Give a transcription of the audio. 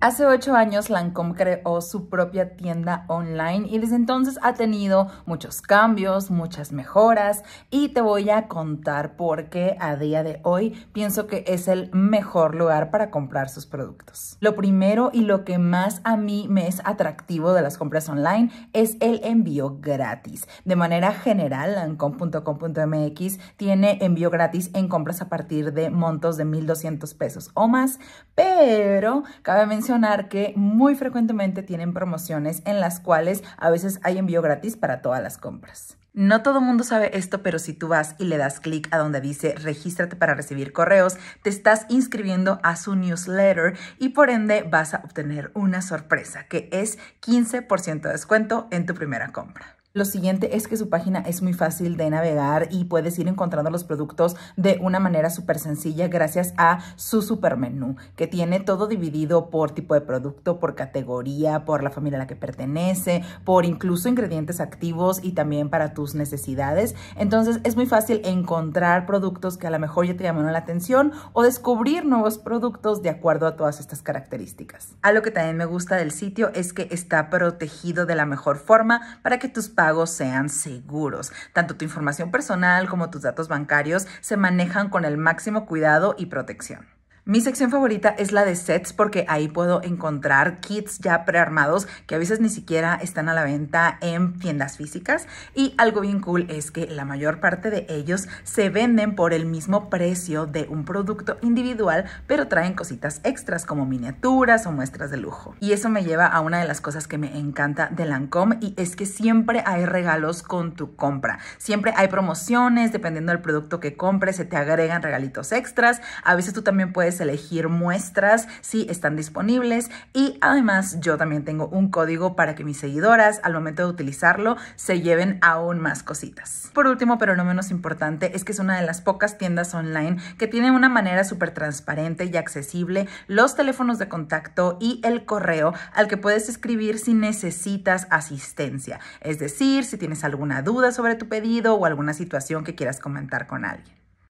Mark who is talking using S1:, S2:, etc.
S1: Hace ocho años Lancôme creó su propia tienda online y desde entonces ha tenido muchos cambios, muchas mejoras y te voy a contar por qué a día de hoy pienso que es el mejor lugar para comprar sus productos. Lo primero y lo que más a mí me es atractivo de las compras online es el envío gratis. De manera general, Lancome.com.mx tiene envío gratis en compras a partir de montos de 1,200 pesos o más, pero cabe mencionar que muy frecuentemente tienen promociones en las cuales a veces hay envío gratis para todas las compras. No todo mundo sabe esto, pero si tú vas y le das clic a donde dice regístrate para recibir correos, te estás inscribiendo a su newsletter y por ende vas a obtener una sorpresa que es 15% de descuento en tu primera compra. Lo siguiente es que su página es muy fácil de navegar y puedes ir encontrando los productos de una manera súper sencilla gracias a su super menú, que tiene todo dividido por tipo de producto, por categoría, por la familia a la que pertenece, por incluso ingredientes activos y también para tus necesidades. Entonces es muy fácil encontrar productos que a lo mejor ya te llamaron la atención o descubrir nuevos productos de acuerdo a todas estas características. Algo que también me gusta del sitio es que está protegido de la mejor forma para que tus sean seguros. Tanto tu información personal como tus datos bancarios se manejan con el máximo cuidado y protección. Mi sección favorita es la de sets porque ahí puedo encontrar kits ya prearmados que a veces ni siquiera están a la venta en tiendas físicas y algo bien cool es que la mayor parte de ellos se venden por el mismo precio de un producto individual pero traen cositas extras como miniaturas o muestras de lujo. Y eso me lleva a una de las cosas que me encanta de Lancome y es que siempre hay regalos con tu compra. Siempre hay promociones, dependiendo del producto que compres, se te agregan regalitos extras. A veces tú también puedes elegir muestras si están disponibles y además yo también tengo un código para que mis seguidoras al momento de utilizarlo se lleven aún más cositas. Por último, pero no menos importante, es que es una de las pocas tiendas online que tiene una manera súper transparente y accesible los teléfonos de contacto y el correo al que puedes escribir si necesitas asistencia, es decir, si tienes alguna duda sobre tu pedido o alguna situación que quieras comentar con alguien.